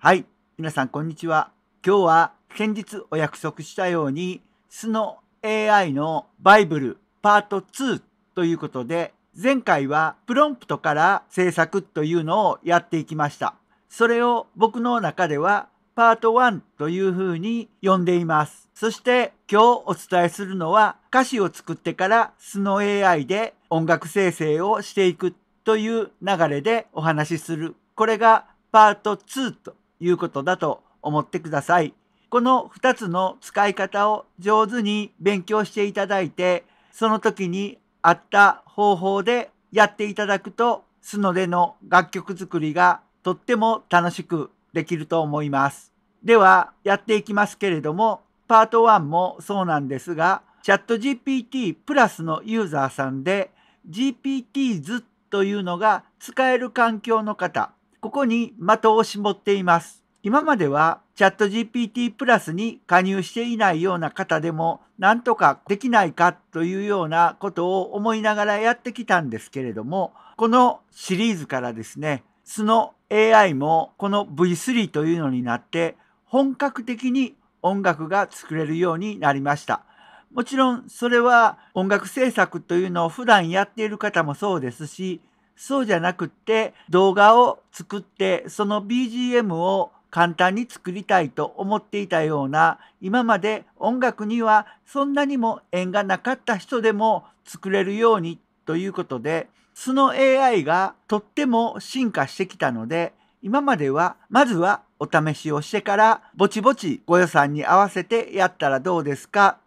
はい。皆さん、こんにちは。今日は、先日お約束したように、素の AI のバイブルパート2ということで、前回はプロンプトから制作というのをやっていきました。それを僕の中ではパート1というふうに呼んでいます。そして今日お伝えするのは歌詞を作ってから素の AI で音楽生成をしていくという流れでお話しする。これがパート2ということだと思ってください。この2つの使い方を上手に勉強していただいて、その時に合った方法でやっていただくと、素のでの楽曲作りがとっても楽しくできると思います。では、やっていきますけれども、パート1もそうなんですが、チャット GPT プラスのユーザーさんで GPTs というのが使える環境の方、ここに的を絞っています。今まではチャット GPT プラスに加入していないような方でもなんとかできないかというようなことを思いながらやってきたんですけれども、このシリーズからですね、その AI もこの V3 というのになって本格的に音楽が作れるようになりました。もちろんそれは音楽制作というのを普段やっている方もそうですし、そうじゃなくって動画を作ってその BGM を簡単に作りたいと思っていたような今まで音楽にはそんなにも縁がなかった人でも作れるようにということでその AI がとっても進化してきたので今まではまずはお試しをしてからぼちぼちご予算に合わせてやったらどうですか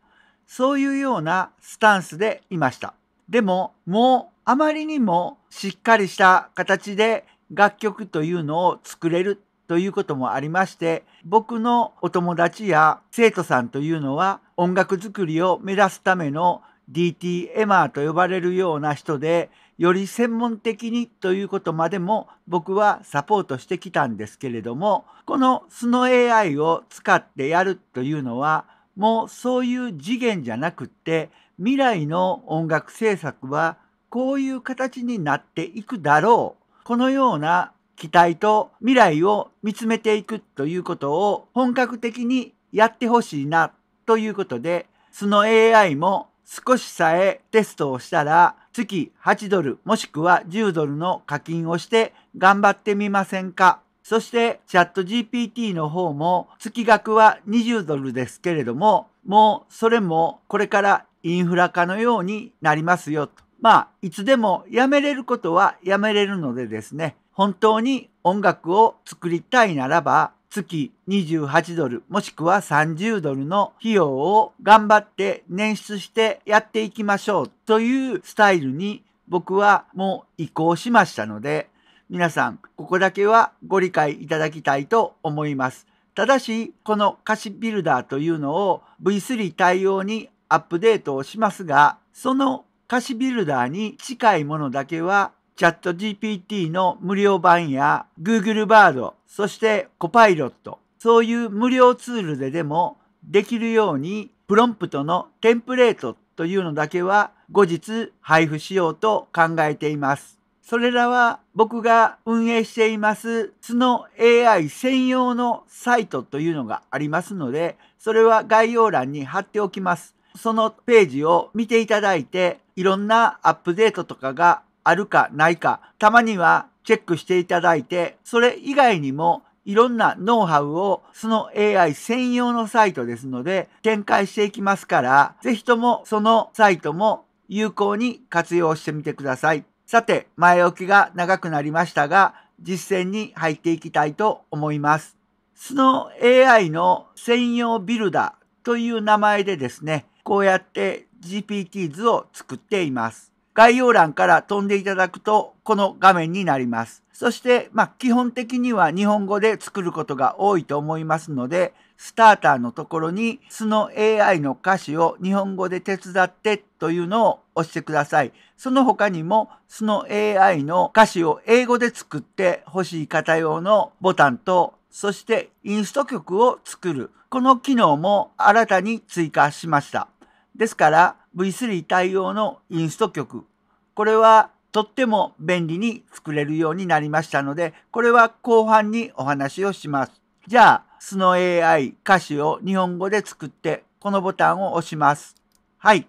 そういうようなスタンスでいました。でももうあまりにもしっかりした形で楽曲というのを作れるということもありまして僕のお友達や生徒さんというのは音楽作りを目指すための DT エマーと呼ばれるような人でより専門的にということまでも僕はサポートしてきたんですけれどもこのスノ AI を使ってやるというのはもうそういう次元じゃなくって未来の音楽制作はこういう形になっていくだろう。このような期待と未来を見つめていくということを本格的にやってほしいなということで、その AI も少しさえテストをしたら月8ドルもしくは10ドルの課金をして頑張ってみませんかそしてチャット GPT の方も月額は20ドルですけれどももうそれもこれからインフラ化のようになりますよとまあ、いつでもやめれることはやめれるのでですね、本当に音楽を作りたいならば、月28ドルもしくは30ドルの費用を頑張って捻出してやっていきましょうというスタイルに僕はもう移行しましたので皆さんここだけはご理解いただきたいと思います。ただしこの歌詞ビルダーというのを V3 対応にアップデートをしますがその歌詞ビルダーに近いものだけはチャット GPT の無料版や Google バード、そしてコパイロット、そういう無料ツールででもできるようにプロンプトのテンプレートというのだけは後日配布しようと考えています。それらは僕が運営しています Snow AI 専用のサイトというのがありますので、それは概要欄に貼っておきます。そのページを見ていただいて、いろんなアップデートとかがあるかないか、たまにはチェックしていただいて、それ以外にもいろんなノウハウをその AI 専用のサイトですので展開していきますから、ぜひともそのサイトも有効に活用してみてください。さて、前置きが長くなりましたが、実践に入っていきたいと思います。その AI の専用ビルダーという名前でですね、こうやって GPT 図を作っています。概要欄から飛んでいただくと、この画面になります。そして、まあ、基本的には日本語で作ることが多いと思いますので、スターターのところに、その AI の歌詞を日本語で手伝ってというのを押してください。その他にも、その AI の歌詞を英語で作って欲しい方用のボタンと、そしてインスト曲を作る。この機能も新たに追加しました。ですから、V3 対応のインスト曲。これはとっても便利に作れるようになりましたので、これは後半にお話をします。じゃあ、スノ AI 歌詞を日本語で作って、このボタンを押します。はい。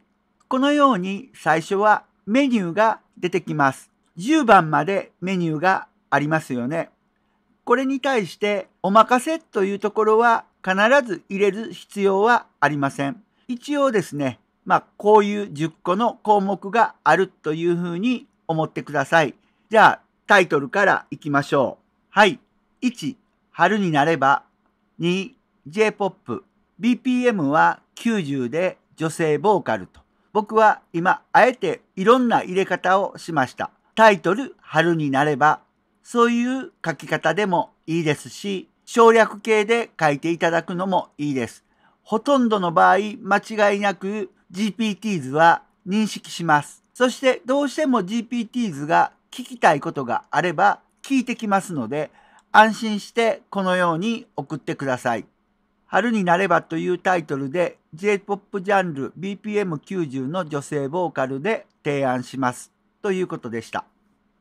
このように最初はメニューが出てきます。10番までメニューがありますよね。これに対してお任せというところは必ず入れる必要はありません。一応ですね、まあ、こういう10個の項目があるというふうに思ってください。じゃあ、タイトルからいきましょう。はい。1、春になれば。2、J-POP。BPM は90で女性ボーカルと。僕は今、あえていろんな入れ方をしました。タイトル、春になれば。そういう書き方でもいいですし、省略形で書いていただくのもいいです。ほとんどの場合、間違いなく GPTs は認識します。そしてどうしても GPTs が聞きたいことがあれば聞いてきますので、安心してこのように送ってください。春になればというタイトルで J-POP ジャンル BPM90 の女性ボーカルで提案します。ということでした。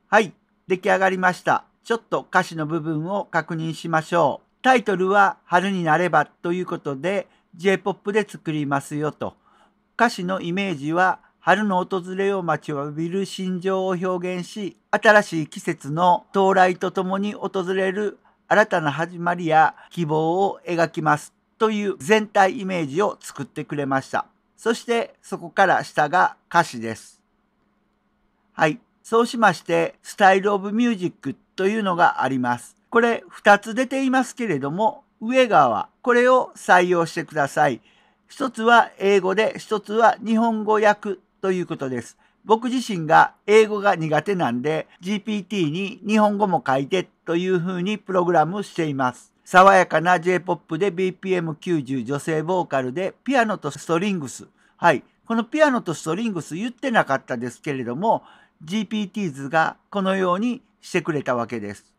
はい、出来上がりました。ちょっと歌詞の部分を確認しましょう。タイトルは春になればということで J-POP で作りますよと。歌詞のイメージは春の訪れを待ちわびる心情を表現し新しい季節の到来とともに訪れる新たな始まりや希望を描きますという全体イメージを作ってくれましたそしてそこから下が歌詞ですはいそうしましてスタイル・オブ・ミュージックというのがありますこれ2つ出ていますけれども上側これを採用してください一つは英語で一つは日本語訳ということです。僕自身が英語が苦手なんで GPT に日本語も書いてというふうにプログラムしています。爽やかな J-POP で BPM90 女性ボーカルでピアノとストリングス。はい。このピアノとストリングス言ってなかったですけれども GPTs がこのようにしてくれたわけです。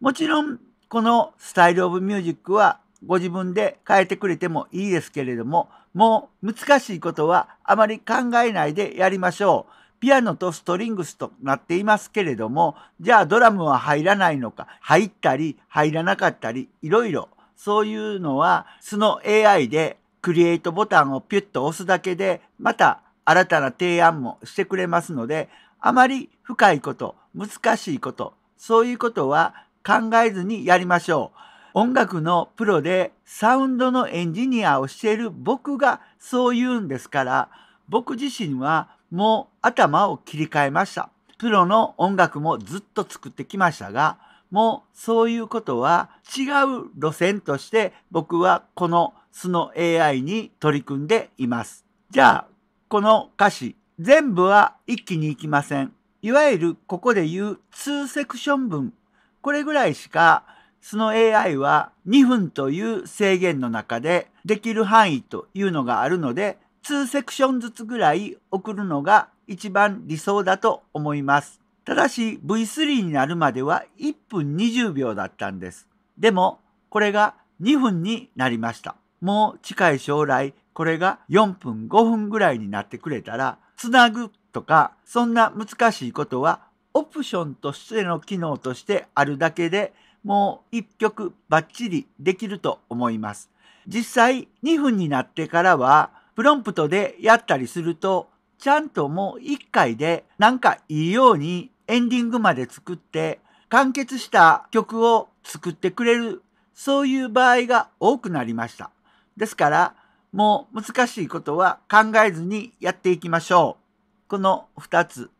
もちろんこのスタイルオブミュージックはご自分で変えてくれてもいいですけれども、もう難しいことはあまり考えないでやりましょう。ピアノとストリングスとなっていますけれども、じゃあドラムは入らないのか、入ったり入らなかったり、いろいろ、そういうのは、その AI でクリエイトボタンをピュッと押すだけで、また新たな提案もしてくれますので、あまり深いこと、難しいこと、そういうことは考えずにやりましょう。音楽のプロでサウンドのエンジニアをしている僕がそう言うんですから、僕自身はもう頭を切り替えました。プロの音楽もずっと作ってきましたが、もうそういうことは違う路線として僕はこの素の AI に取り組んでいます。じゃあ、この歌詞、全部は一気にいきません。いわゆるここで言う2セクション分、これぐらいしかその AI は2分という制限の中でできる範囲というのがあるので、2セクションずつぐらい送るのが一番理想だと思います。ただし V3 になるまでは1分20秒だったんです。でもこれが2分になりました。もう近い将来これが4分5分ぐらいになってくれたらつなぐとかそんな難しいことはオプションとしての機能としてあるだけでもう一曲バッチリできると思います。実際2分になってからはプロンプトでやったりするとちゃんともう一回でなんかいいようにエンディングまで作って完結した曲を作ってくれるそういう場合が多くなりました。ですからもう難しいことは考えずにやっていきましょう。この2つ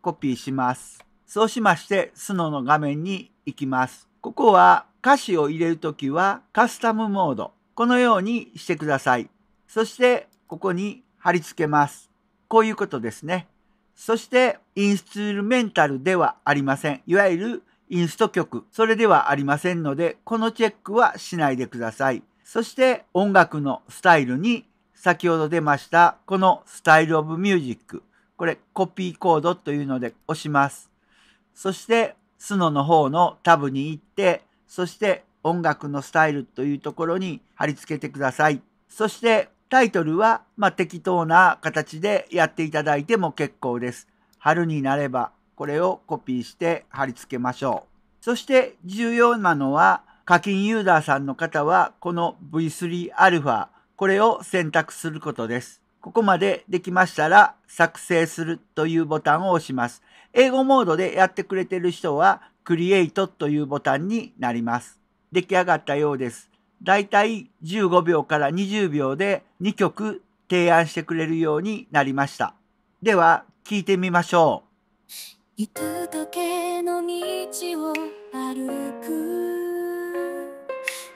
コピーします。そうしましてスノの画面に行きます。ここは歌詞を入れるときはカスタムモード。このようにしてください。そしてここに貼り付けます。こういうことですね。そしてインストゥルメンタルではありません。いわゆるインスト曲。それではありませんので、このチェックはしないでください。そして音楽のスタイルに先ほど出ましたこのスタイルオブミュージック。これコピーコードというので押します。そしてスノの方のタブに行って、そして音楽のスタイルというところに貼り付けてください。そしてタイトルは、まあ、適当な形でやっていただいても結構です。春になればこれをコピーして貼り付けましょう。そして重要なのは課金ユーザーさんの方はこの V3α これを選択することです。ここまでできましたら作成するというボタンを押します。英語モードでやってくれてる人は Create というボタンになります。出来上がったようです。だいたい15秒から20秒で2曲提案してくれるようになりました。では聞いてみましょう。行くだけの道を歩く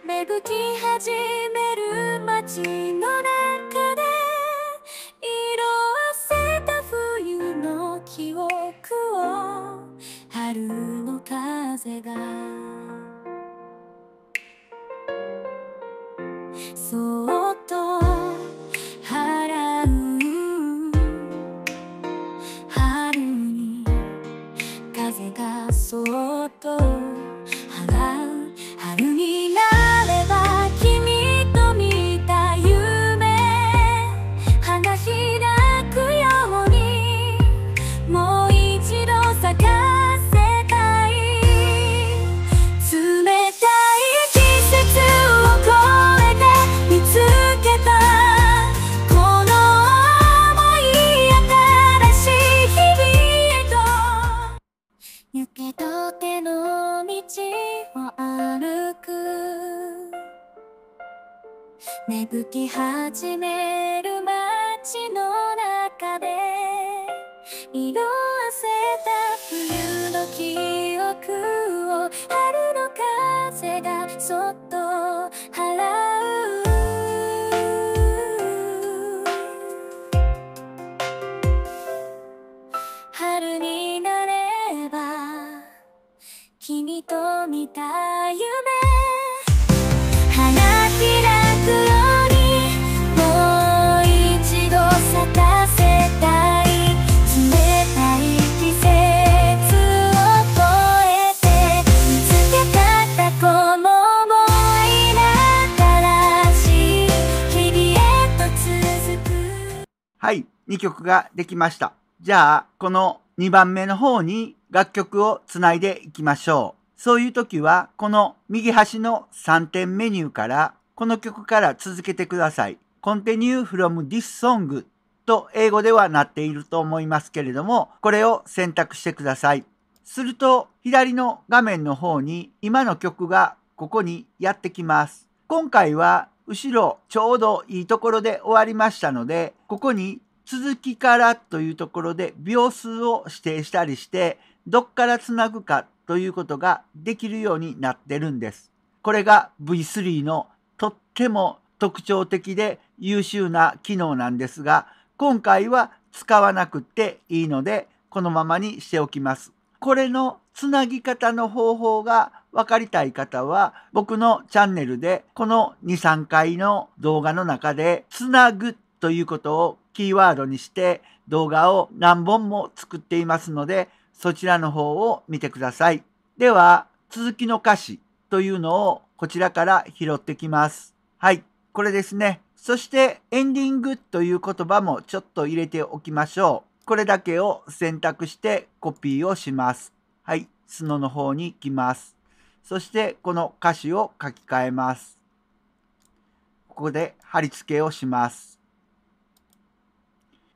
芽吹き始める街の中の風がそう冬の記憶を春の風がそっと払う春になれば君と見たい2曲ができました。じゃあ、この2番目の方に楽曲をつないでいきましょう。そういう時は、この右端の3点メニューから、この曲から続けてください。Continue from this song と英語ではなっていると思いますけれども、これを選択してください。すると、左の画面の方に今の曲がここにやってきます。今回は後ろちょうどいいところで終わりましたので、ここに続きからというところで秒数を指定したりして、どっからつなぐかということができるようになってるんです。これが V3 のとっても特徴的で優秀な機能なんですが、今回は使わなくていいので、このままにしておきます。これのつなぎ方の方法が分かりたい方は、僕のチャンネルでこの2、3回の動画の中でつなぐということをキーワードにして動画を何本も作っていますので、そちらの方を見てください。では、続きの歌詞というのをこちらから拾ってきます。はい、これですね。そしてエンディングという言葉もちょっと入れておきましょう。これだけを選択してコピーをします。はい、角の方に行きます。そしてこの歌詞を書き換えます。ここで貼り付けをします。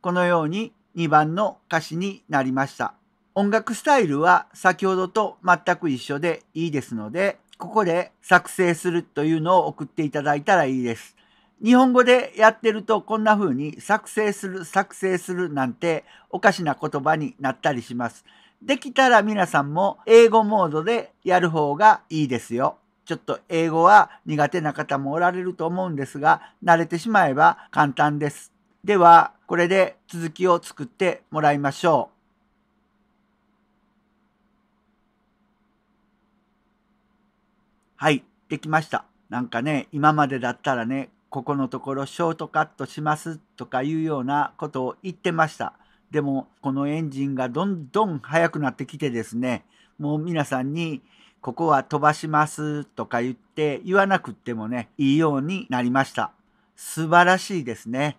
このように2番の歌詞になりました。音楽スタイルは先ほどと全く一緒でいいですので、ここで作成するというのを送っていただいたらいいです。日本語でやってるとこんな風に作成する、作成するなんておかしな言葉になったりします。できたら皆さんも英語モードでやる方がいいですよ。ちょっと英語は苦手な方もおられると思うんですが、慣れてしまえば簡単です。では、これで続きを作ってもらいましょう。はい、できました。なんかね、今までだったらね、ここのところショートカットしますとかいうようなことを言ってました。でも、このエンジンがどんどん速くなってきてですね、もう皆さんに、ここは飛ばしますとか言って言わなくってもね、いいようになりました。素晴らしいですね。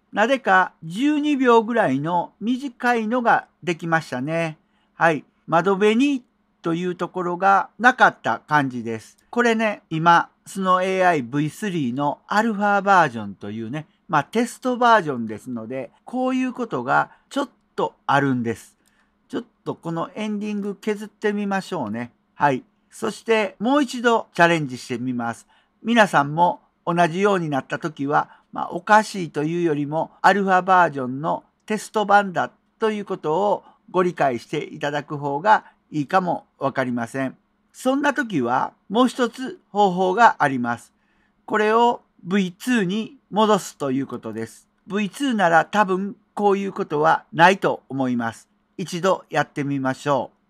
なぜか12秒ぐらいの短いのができましたね。はい。窓辺にというところがなかった感じです。これね、今、スノ AIV3 のアルファバージョンというね、まあテストバージョンですので、こういうことがちょっとあるんです。ちょっとこのエンディング削ってみましょうね。はい。そしてもう一度チャレンジしてみます。皆さんも同じようになった時はまあ、おかしいというよりもアルファバージョンのテスト版だということをご理解していただく方がいいかもわかりません。そんな時はもう一つ方法があります。これを V2 に戻すということです。V2 なら多分こういうことはないと思います。一度やってみましょう。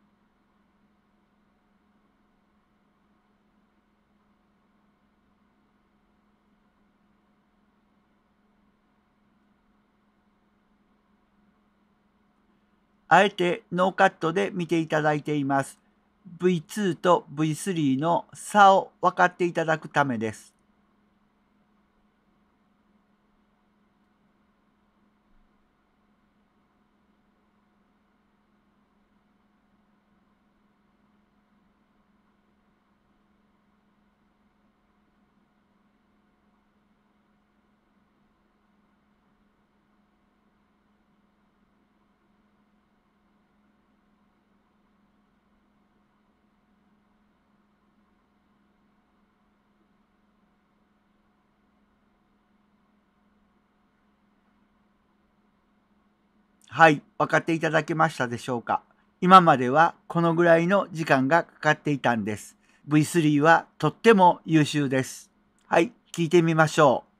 あえてノーカットで見ていただいています。V2 と V3 の差を分かっていただくためです。はい、分かっていただけましたでしょうか。今まではこのぐらいの時間がかかっていたんです。V3 はとっても優秀です。はい、聞いてみましょう。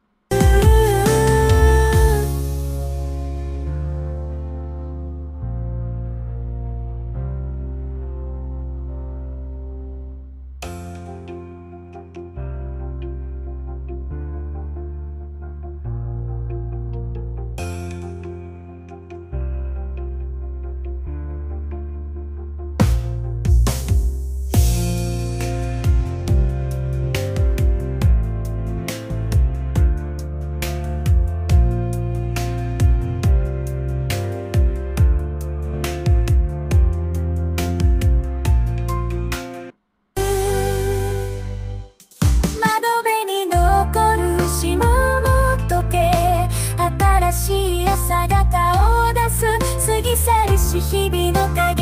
日々の影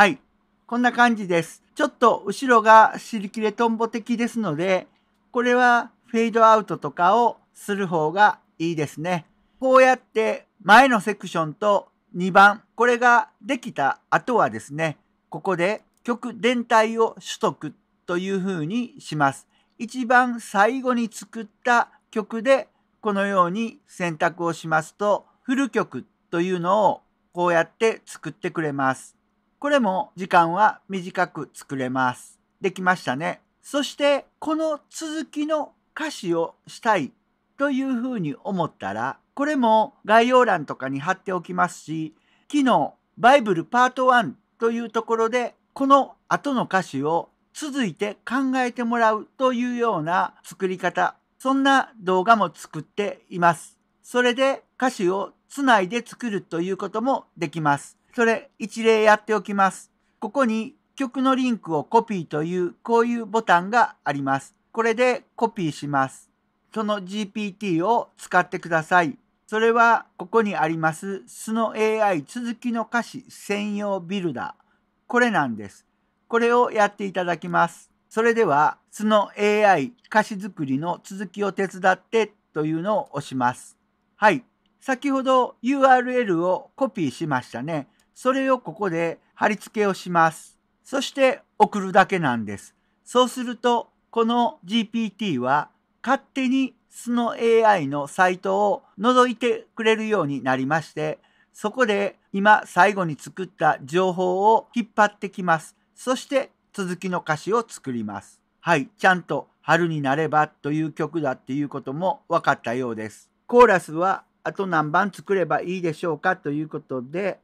はい。こんな感じです。ちょっと後ろが尻切れトンボ的ですので、これはフェードアウトとかをする方がいいですね。こうやって前のセクションと2番、これができた後はですね、ここで曲全体を取得という風にします。一番最後に作った曲でこのように選択をしますと、フル曲というのをこうやって作ってくれます。これも時間は短く作れます。できましたね。そしてこの続きの歌詞をしたいというふうに思ったら、これも概要欄とかに貼っておきますし、昨日バイブルパート1というところでこの後の歌詞を続いて考えてもらうというような作り方、そんな動画も作っています。それで歌詞をつないで作るということもできます。それ一例やっておきます。ここに曲のリンクをコピーというこういうボタンがあります。これでコピーします。その GPT を使ってください。それはここにあります素の AI 続きの歌詞専用ビルダー。これなんです。これをやっていただきます。それでは、スの AI 歌詞作りの続きを手伝ってというのを押します。はい。先ほど URL をコピーしましたね。それをここで貼り付けをします。そして送るだけなんです。そうすると、この GPT は勝手にその AI のサイトを覗いてくれるようになりまして、そこで今最後に作った情報を引っ張ってきます。そして続きの歌詞を作ります。はい、ちゃんと春になればという曲だっていうことも分かったようです。コーラスはあと何番作ればいいでしょうかということで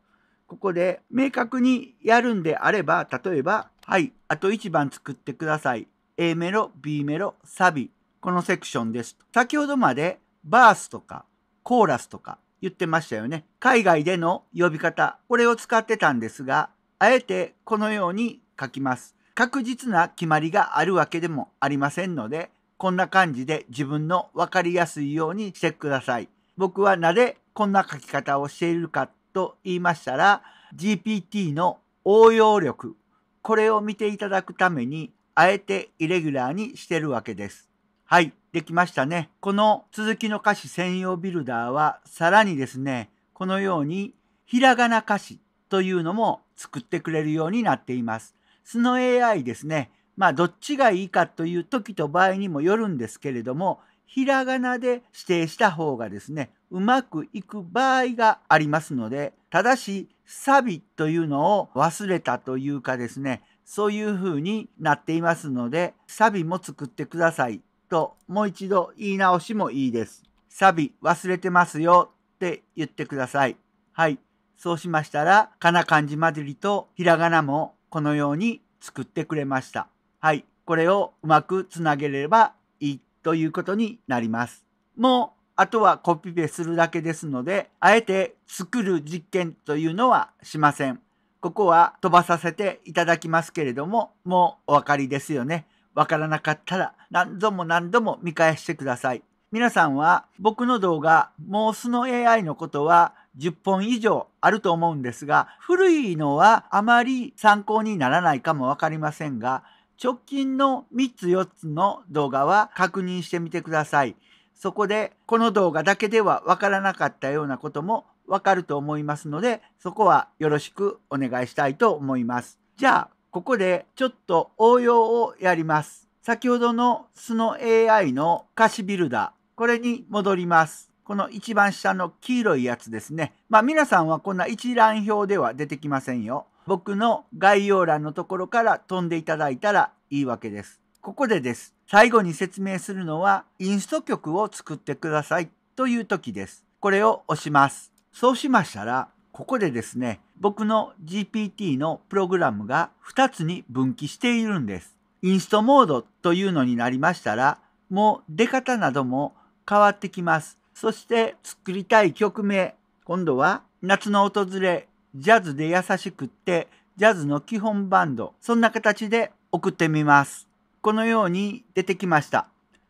ここで明確にやるんであれば、例えば、はい、あと1番作ってください。A メロ、B メロ、サビ、このセクションです。先ほどまでバースとかコーラスとか言ってましたよね。海外での呼び方、これを使ってたんですが、あえてこのように書きます。確実な決まりがあるわけでもありませんので、こんな感じで自分の分かりやすいようにしてください。僕はなぜこんな書き方をしているかと言いましたら GPT の応用力これを見ていただくためにあえてイレギュラーにしてるわけです。はい、できましたね。この続きの歌詞専用ビルダーはさらにですね、このようにひらがな歌詞というのも作ってくれるようになっています。その AI ですね、まあどっちがいいかという時と場合にもよるんですけれども、ひらがなで指定した方がですね、うまくいく場合がありますので、ただし、サビというのを忘れたというかですね、そういう風になっていますので、サビも作ってくださいと、もう一度言い直しもいいです。サビ忘れてますよって言ってください。はい。そうしましたら、かな漢字混じりとひらがなもこのように作ってくれました。はい。これをうまくつなげればいいということになります。もう、あとはコピペするだけですので、あえて作る実験というのはしません。ここは飛ばさせていただきますけれども、もうお分かりですよね。わからなかったら何度も何度も見返してください。皆さんは僕の動画、モースの AI のことは10本以上あると思うんですが、古いのはあまり参考にならないかもわかりませんが、直近の3つ4つの動画は確認してみてください。そこでこの動画だけではわからなかったようなこともわかると思いますので、そこはよろしくお願いしたいと思います。じゃあ、ここでちょっと応用をやります。先ほどのスノ AI の歌詞ビルダー、これに戻ります。この一番下の黄色いやつですね。まあ皆さんはこんな一覧表では出てきませんよ。僕の概要欄のところから飛んでいただいたらいいわけです。ここでです。最後に説明するのは、インスト曲を作ってくださいという時です。これを押します。そうしましたら、ここでですね、僕の GPT のプログラムが2つに分岐しているんです。インストモードというのになりましたら、もう出方なども変わってきます。そして作りたい曲名、今度は夏の訪れジャズで優しくって、ジャズの基本バンド、そんな形で送ってみます。このように出てきました。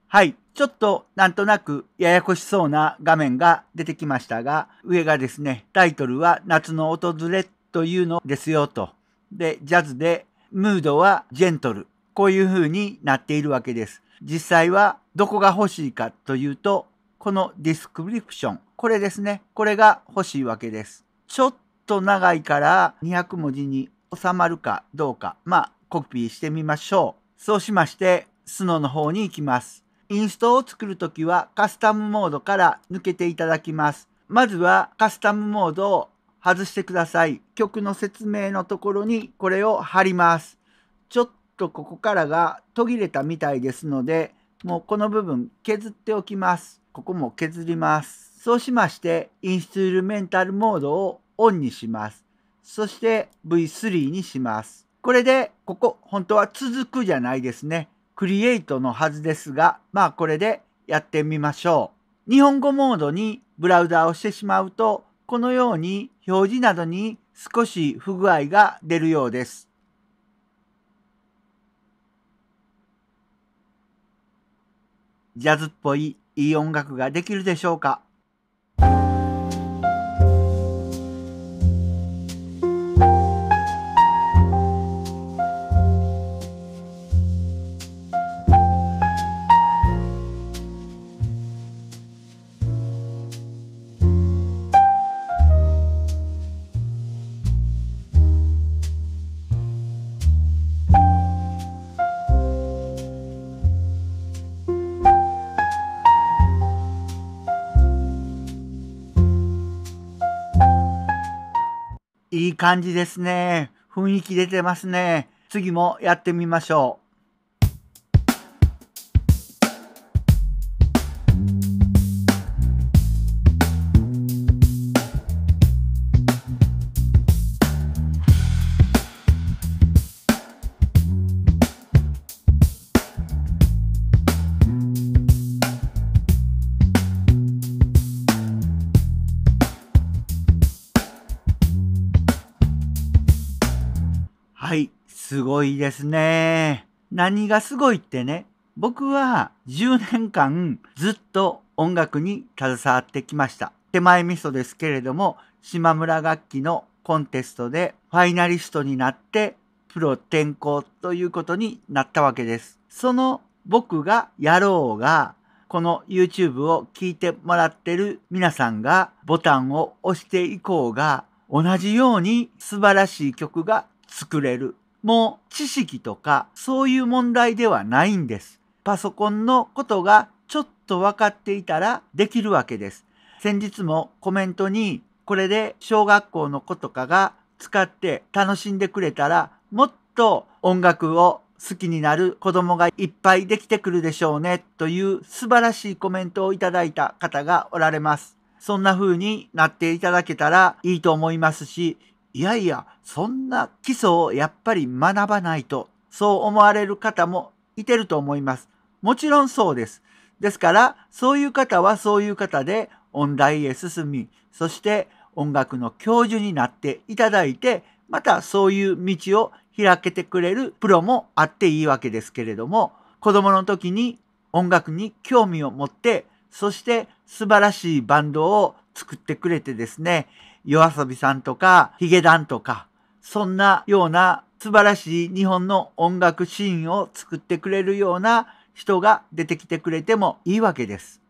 はい。ちょっとなんとなくややこしそうな画面が出てきましたが、上がですね、タイトルは夏の訪れというのですよと。で、ジャズでムードはジェントル。こういう風になっているわけです。実際はどこが欲しいかというと、このディスクリプション。これですね。これが欲しいわけです。ちょっと長いから200文字に収まるかどうか、まあ、コピーしてみましょう。そうしまして、スノの方に行きます。インストを作るときはカスタムモードから抜けていただきます。まずはカスタムモードを外してください。曲の説明のところにこれを貼ります。ちょっとここからが途切れたみたいですので、もうこの部分削っておきます。ここも削ります。そうしまして、インストゥルメンタルモードをオンにします。そして V3 にします。これで、ここ、本当は続くじゃないですね。クリエイトのはずですが、まあこれでやってみましょう。日本語モードにブラウザをしてしまうと、このように表示などに少し不具合が出るようです。ジャズっぽいいい音楽ができるでしょうか感じですね。雰囲気出てますね。次もやってみましょう。すごいですね。何がすごいってね、僕は10年間ずっと音楽に携わってきました。手前味噌ですけれども、島村楽器のコンテストでファイナリストになってプロ転向ということになったわけです。その僕がやろうが、この YouTube を聞いてもらってる皆さんがボタンを押していこうが、同じように素晴らしい曲が作れる。もう知識とかそういう問題ではないんです。パソコンのことがちょっと分かっていたらできるわけです。先日もコメントにこれで小学校の子とかが使って楽しんでくれたらもっと音楽を好きになる子供がいっぱいできてくるでしょうねという素晴らしいコメントをいただいた方がおられます。そんな風になっていただけたらいいと思いますし、いやいや、そんな基礎をやっぱり学ばないと、そう思われる方もいてると思います。もちろんそうです。ですから、そういう方はそういう方で音大へ進み、そして音楽の教授になっていただいて、またそういう道を開けてくれるプロもあっていいわけですけれども、子供の時に音楽に興味を持って、そして素晴らしいバンドを作ってくれてですね、夜遊びさんとか、ヒゲダンとか、そんなような素晴らしい日本の音楽シーンを作ってくれるような人が出てきてくれてもいいわけです。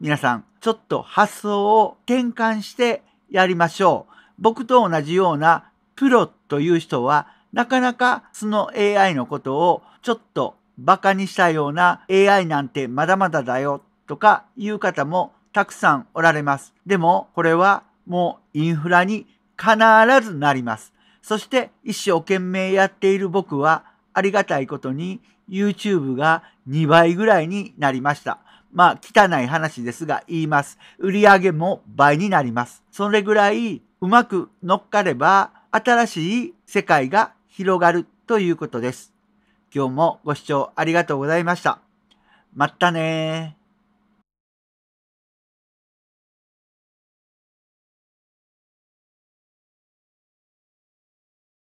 皆さん、ちょっと発想を転換してやりましょう。僕と同じようなプロという人は、なかなかその AI のことをちょっとバカにしたような AI なんてまだまだだよとかいう方もたくさんおられます。でもこれはもうインフラに必ずなります。そして一生懸命やっている僕はありがたいことに YouTube が2倍ぐらいになりました。まあ汚い話ですが言います。売り上げも倍になります。それぐらいうまく乗っかれば新しい世界が広がるということです。今日もご視聴ありがとうございました。まったね